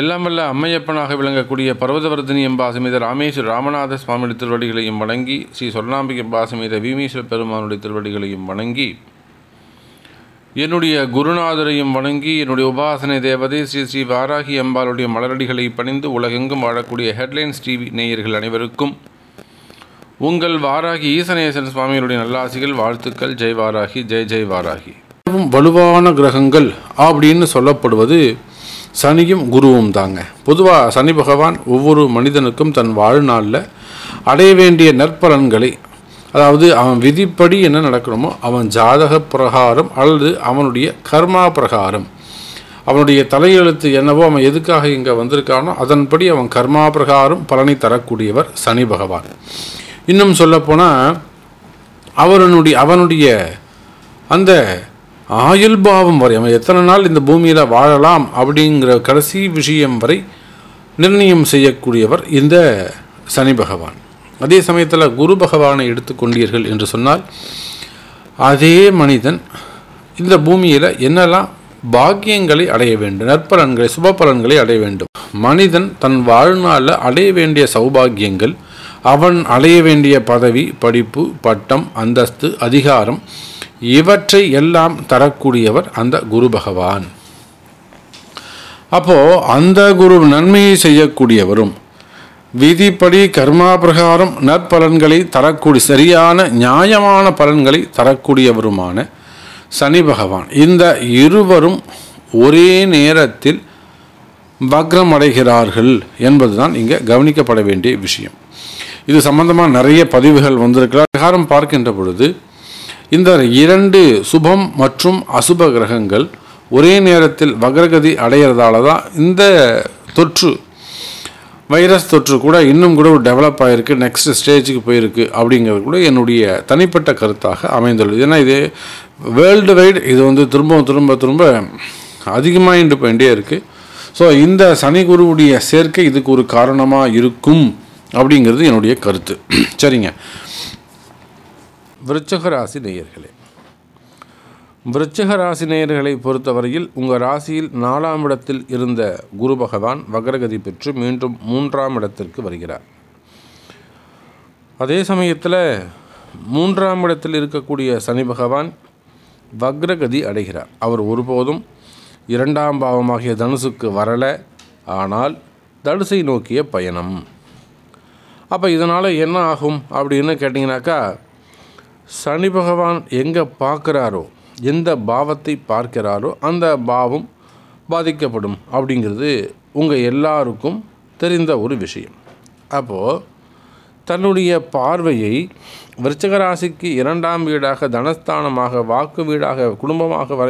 எல்லாம் அம்மையப்பனாக விளங்கக்கூடிய பர்வதவர்தினி எம்பாசமேத ராமேஸ்வர ராமநாத சுவாமியுடைய திருவடிகளையும் வணங்கி ஸ்ரீ சொல்லாம்பிகை எம்பாசமேத பீமேஸ்வர பெருமானுடைய திருவடிகளையும் வணங்கி என்னுடைய குருநாதரையும் வணங்கி என்னுடைய உபாசனை தேவதை ஸ்ரீ ஸ்ரீ வாராகி அம்பாளுடைய மலரடிகளை பணிந்து உலகெங்கும் வாழக்கூடிய ஹெட்லைன்ஸ் டிவி நேயர்கள் அனைவருக்கும் உங்கள் வாராகி ஈசனேசன் சுவாமியுடைய நல்லாசிகள் வாழ்த்துக்கள் ஜெய் வாராகி ஜெய் ஜெய் வாராகி வலுவான கிரகங்கள் அப்படின்னு சொல்லப்படுவது சனியும் குருவும் தாங்க பொதுவாக சனி பகவான் ஒவ்வொரு மனிதனுக்கும் தன் வாழ்நாளில் அடைய வேண்டிய நற்பலன்களை அதாவது அவன் விதிப்படி என்ன நடக்கணுமோ அவன் ஜாதக பிரகாரம் அல்லது அவனுடைய கர்மா பிரகாரம் அவனுடைய தலையெழுத்து என்னவோ அவன் எதுக்காக இங்கே வந்திருக்கானோ அதன்படி அவன் கர்மா பிரகாரம் பலனை தரக்கூடியவர் சனி பகவான் இன்னும் சொல்லப்போனால் அவனுடைய அவனுடைய அந்த ஆயுள் பாவம் வரை அவன் எத்தனை நாள் இந்த பூமியில் வாழலாம் அப்படிங்கிற கடைசி விஷயம் வரை நிர்ணயம் செய்யக்கூடியவர் இந்த சனி பகவான் அதே சமயத்தில் குரு பகவானை எடுத்துக்கொண்டீர்கள் என்று சொன்னால் அதே மனிதன் இந்த பூமியில் என்னெல்லாம் பாக்கியங்களை அடைய வேண்டும் நற்பலன்களை சுப பலன்களை அடைய வேண்டும் மனிதன் தன் வாழ்நாளில் அடைய வேண்டிய சௌபாகியங்கள் அவன் அடைய வேண்டிய பதவி படிப்பு பட்டம் அந்தஸ்து அதிகாரம் இவற்றை எல்லாம் தரக்கூடியவர் அந்த குரு பகவான் அப்போ அந்த குரு நன்மையை செய்யக்கூடியவரும் விதிப்படி கர்மா பிரகாரம் நற்பலன்களை தரக்கூடிய சரியான நியாயமான பலன்களை தரக்கூடியவருமான சனி பகவான் இந்த இருவரும் ஒரே நேரத்தில் வக்ரம் அடைகிறார்கள் என்பதுதான் இங்கே கவனிக்கப்பட வேண்டிய விஷயம் இது சம்பந்தமாக நிறைய பதிவுகள் வந்திருக்கிறார் பிரகாரம் பார்க்கின்ற பொழுது இந்த இரண்டு சுபம் மற்றும் அசுப கிரகங்கள் ஒரே நேரத்தில் வக்ரகதி அடையிறதால தான் இந்த தொற்று வைரஸ் தொற்று கூட இன்னும் கூட ஒரு டெவலப் ஆகிருக்கு நெக்ஸ்ட் ஸ்டேஜுக்கு போயிருக்கு அப்படிங்கிறது கூட என்னுடைய தனிப்பட்ட கருத்தாக அமைந்துள்ளது ஏன்னா இது வேர்ல்டு வைடு இது வந்து திரும்ப திரும்ப திரும்ப இண்டு போயிட்டே இருக்குது ஸோ இந்த சனி குருவுடைய சேர்க்கை இதுக்கு ஒரு காரணமாக இருக்கும் அப்படிங்கிறது என்னுடைய கருத்து சரிங்க விருச்சக ராசி நேயர்களே விருச்சக ராசி நேயர்களை பொறுத்தவரையில் உங்கள் ராசியில் நாலாம் இடத்தில் இருந்த குரு பகவான் வக்ரகதி பெற்று மீண்டும் மூன்றாம் இடத்திற்கு வருகிறார் அதே சமயத்தில் மூன்றாம் இடத்தில் இருக்கக்கூடிய சனி பகவான் வக்ரகதி அடைகிறார் அவர் ஒருபோதும் இரண்டாம் பாவமாகிய தனுசுக்கு வரலை ஆனால் தனுசை நோக்கிய பயணம் அப்போ இதனால் என்ன ஆகும் அப்படின்னு கேட்டிங்கனாக்கா சனி பகவான் எங்கே பார்க்குறாரோ எந்த பாவத்தை பார்க்கிறாரோ அந்த பாவம் பாதிக்கப்படும் அப்படிங்கிறது உங்கள் எல்லாருக்கும் தெரிந்த ஒரு விஷயம் அப்போது தன்னுடைய பார்வையை விருச்சகராசிக்கு இரண்டாம் வீடாக தனஸ்தானமாக வாக்கு வீடாக குடும்பமாக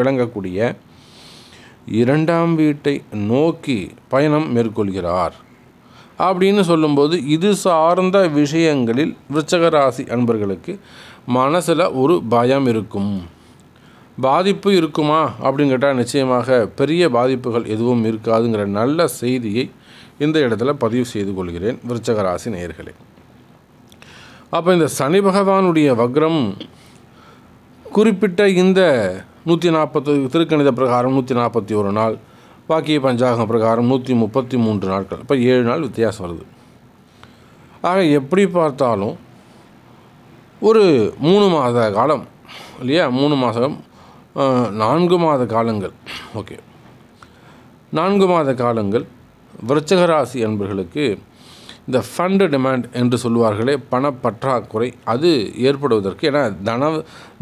விளங்கக்கூடிய இரண்டாம் வீட்டை நோக்கி பயணம் மேற்கொள்கிறார் அப்படின்னு சொல்லும்போது இது சார்ந்த விஷயங்களில் விருச்சகராசி அன்பர்களுக்கு மனசில் ஒரு பயம் இருக்கும் பாதிப்பு இருக்குமா அப்படின்னு கேட்டால் நிச்சயமாக பெரிய பாதிப்புகள் எதுவும் இருக்காதுங்கிற நல்ல செய்தியை இந்த இடத்துல பதிவு செய்து கொள்கிறேன் விருச்சகராசி நேர்களே அப்போ இந்த சனி பகவானுடைய வக்ரம் குறிப்பிட்ட இந்த நூற்றி நாற்பத்தி திருக்கணித பிரகாரம் நூற்றி நாற்பத்தி ஒரு நாள் வாக்கிய பஞ்சாகம் பிரகாரம் நூற்றி முப்பத்தி மூன்று நாட்கள் இப்போ ஏழு நாள் வித்தியாசம் வருது ஆக எப்படி பார்த்தாலும் ஒரு மூணு மாத காலம் இல்லையா மூணு மாதம் நான்கு மாத காலங்கள் ஓகே நான்கு மாத காலங்கள் விருச்சகராசி என்பர்களுக்கு இந்த ஃபண்டு டிமாண்ட் என்று சொல்வார்களே பணப்பற்றாக்குறை அது ஏற்படுவதற்கு என தன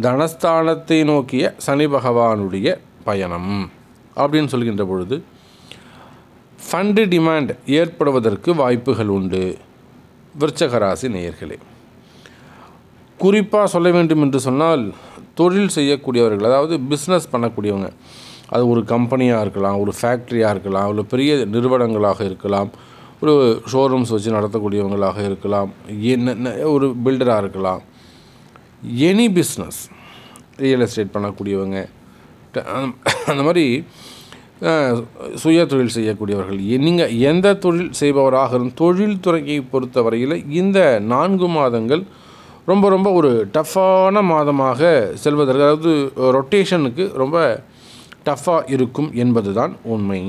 தனஸ்தானத்தை நோக்கிய சனி பகவானுடைய பயணம் அப்படின்னு சொல்கின்ற பொழுது ஃபண்டு டிமாண்ட் ஏற்படுவதற்கு வாய்ப்புகள் உண்டு விருச்சகராசி நேயர்களே குறிப்பாக சொல்ல வேண்டும் என்று சொன்னால் தொழில் செய்யக்கூடியவர்கள் அதாவது பிஸ்னஸ் பண்ணக்கூடியவங்க அது ஒரு கம்பெனியாக இருக்கலாம் ஒரு ஃபேக்ட்ரியாக இருக்கலாம் ஒரு பெரிய நிறுவனங்களாக இருக்கலாம் ஒரு ஷோரூம்ஸ் வச்சு நடத்தக்கூடியவங்களாக இருக்கலாம் என்ன ஒரு பில்டராக இருக்கலாம் எனி பிஸ்னஸ் ரியல் எஸ்டேட் பண்ணக்கூடியவங்க அந்த மாதிரி சுய தொழில் செய்யக்கூடியவர்கள் நீங்கள் எந்த தொழில் செய்பவராக இருந்தும் தொழில் துறையை பொறுத்த வரையில் இந்த நான்கு மாதங்கள் ரொம்ப ரொம்ப ஒரு டஃப்பான மாதமாக செல்வதற்கு அதாவது ரொட்டேஷனுக்கு ரொம்ப டஃப்பாக இருக்கும் என்பது தான் உண்மை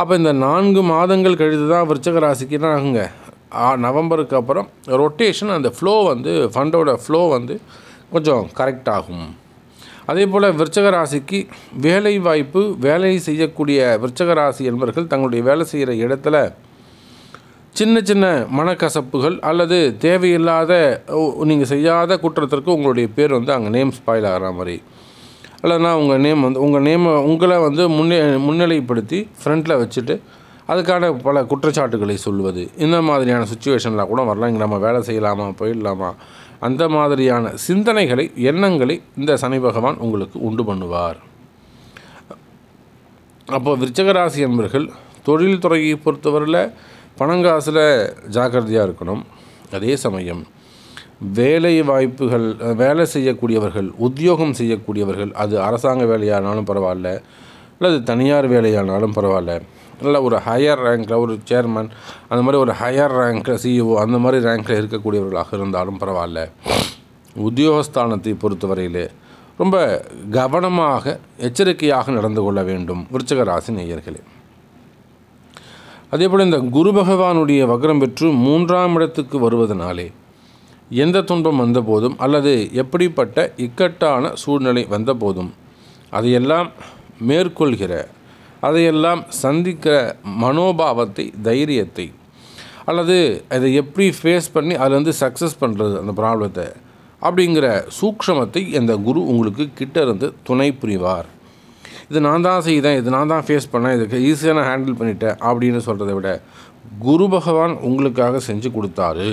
அப்போ இந்த நான்கு மாதங்கள் கழித்து தான் விருச்சக ராசிக்கு என்ன ஆகுங்க நவம்பருக்கு அப்புறம் ரொட்டேஷன் அந்த ஃப்ளோ வந்து ஃபண்டோட ஃப்ளோ வந்து கொஞ்சம் கரெக்ட் ஆகும் அதே போல் விருச்சக ராசிக்கு வேலை வாய்ப்பு வேலை செய்யக்கூடிய விருச்சக ராசி என்பவர்கள் தங்களுடைய வேலை செய்கிற இடத்துல சின்ன சின்ன மனக்கசப்புகள் அல்லது தேவையில்லாத நீங்கள் செய்யாத குற்றத்திற்கு உங்களுடைய பேர் வந்து அங்கே நேம் ஸ்பாயில் ஆகிற மாதிரி இல்லைன்னா உங்கள் நேம் வந்து உங்கள் நேமை உங்களை வந்து முன்னே முன்னிலைப்படுத்தி ஃப்ரண்ட்டில் வச்சுட்டு அதுக்கான பல குற்றச்சாட்டுகளை சொல்வது இந்த மாதிரியான சுச்சுவேஷனில் கூட வரலாம் இங்கே நம்ம வேலை செய்யலாமா போயிடலாமா அந்த மாதிரியான சிந்தனைகளை எண்ணங்களை இந்த சனி பகவான் உங்களுக்கு உண்டு பண்ணுவார் அப்போ விருச்சகராசி என்பர்கள் தொழில் துறையை பொறுத்தவரையில் பணங்காசில் ஜாக்கிரதையாக இருக்கணும் அதே சமயம் வேலை வாய்ப்புகள் வேலை செய்யக்கூடியவர்கள் உத்தியோகம் செய்யக்கூடியவர்கள் அது அரசாங்க வேலையானாலும் பரவாயில்ல அல்லது தனியார் வேலையானாலும் பரவாயில்ல நல்ல ஒரு ஹையர் ரேங்க்கில் ஒரு சேர்மன் அந்த மாதிரி ஒரு ஹையர் ரேங்க்கில் சிஇஓ அந்த மாதிரி ரேங்க்கில் இருக்கக்கூடியவர்களாக இருந்தாலும் பரவாயில்ல உத்தியோகஸ்தானத்தை பொறுத்தவரையிலே ரொம்ப கவனமாக எச்சரிக்கையாக நடந்து கொள்ள வேண்டும் விருச்சக ராசி நேயர்களே அதே போல் இந்த குரு பகவானுடைய வக்ரம் பெற்று மூன்றாம் இடத்துக்கு வருவதனாலே எந்த துன்பம் வந்த போதும் அல்லது எப்படிப்பட்ட இக்கட்டான சூழ்நிலை வந்த போதும் அதையெல்லாம் மேற்கொள்கிற அதையெல்லாம் சந்திக்கிற மனோபாவத்தை தைரியத்தை அல்லது அதை எப்படி ஃபேஸ் பண்ணி வந்து சக்ஸஸ் பண்ணுறது அந்த ப்ராப்ளத்தை அப்படிங்கிற சூக்ஷமத்தை அந்த குரு உங்களுக்கு கிட்ட இருந்து துணை புரிவார் இது நான் தான் செய்தேன் இது நான் தான் ஃபேஸ் பண்ணேன் இதுக்கு ஈஸியாக நான் ஹேண்டில் பண்ணிட்டேன் அப்படின்னு சொல்கிறத விட குரு பகவான் உங்களுக்காக செஞ்சு கொடுத்தாரு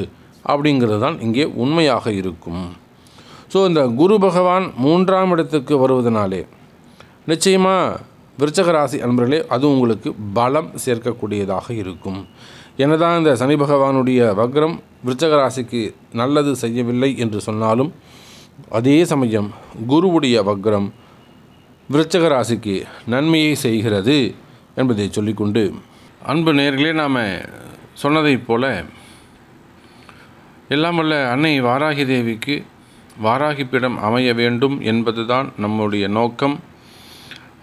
அப்படிங்கிறது தான் இங்கே உண்மையாக இருக்கும் ஸோ இந்த குரு பகவான் மூன்றாம் இடத்துக்கு வருவதனாலே நிச்சயமாக விருச்சக ராசி அன்பர்களே அது உங்களுக்கு பலம் சேர்க்கக்கூடியதாக இருக்கும் என்னதான் இந்த சனி பகவானுடைய வக்ரம் விருச்சக ராசிக்கு நல்லது செய்யவில்லை என்று சொன்னாலும் அதே சமயம் குருவுடைய வக்ரம் விருச்சக ராசிக்கு நன்மையை செய்கிறது என்பதை சொல்லிக்கொண்டு அன்பு நேர்களே நாம் சொன்னதைப் போல எல்லாம் வல்ல அன்னை வாராகி தேவிக்கு வாராகி பீடம் அமைய வேண்டும் என்பதுதான் நம்முடைய நோக்கம்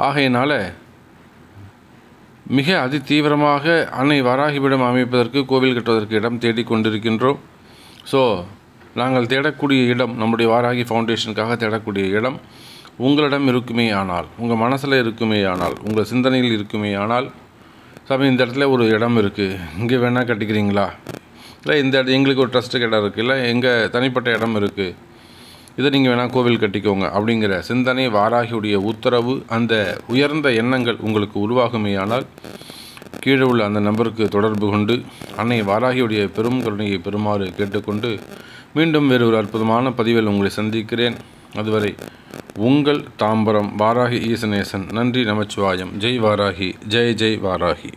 ஆகையினால் மிக அதி தீவிரமாக அன்னை வராகிவிடம் அமைப்பதற்கு கோவில் கட்டுவதற்கு இடம் தேடிக் கொண்டிருக்கின்றோம் ஸோ நாங்கள் தேடக்கூடிய இடம் நம்முடைய வாராகி ஃபவுண்டேஷனுக்காக தேடக்கூடிய இடம் உங்களிடம் இருக்குமே ஆனால் உங்கள் மனசில் இருக்குமே ஆனால் உங்கள் சிந்தனையில் இருக்குமே ஆனால் சாமி இந்த இடத்துல ஒரு இடம் இருக்குது இங்கே வேணால் கட்டிக்கிறீங்களா இல்லை இந்த இடத்து எங்களுக்கு ஒரு ட்ரஸ்ட்டு இடம் இருக்குது இல்லை எங்கள் தனிப்பட்ட இடம் இருக்குது இதை நீங்கள் வேணால் கோவில் கட்டிக்கோங்க அப்படிங்கிற சிந்தனை வாராகியுடைய உத்தரவு அந்த உயர்ந்த எண்ணங்கள் உங்களுக்கு உருவாகுமேயானால் கீழே உள்ள அந்த நம்பருக்கு தொடர்பு கொண்டு அன்னை வாராகியுடைய பெரும் கருணையை பெறுமாறு கேட்டுக்கொண்டு மீண்டும் வேறு ஒரு அற்புதமான பதிவில் உங்களை சந்திக்கிறேன் அதுவரை உங்கள் தாம்பரம் வாராகி ஈசநேசன் நன்றி நமச்சிவாயம் ஜெய் வாராகி ஜெய் ஜெய் வாராகி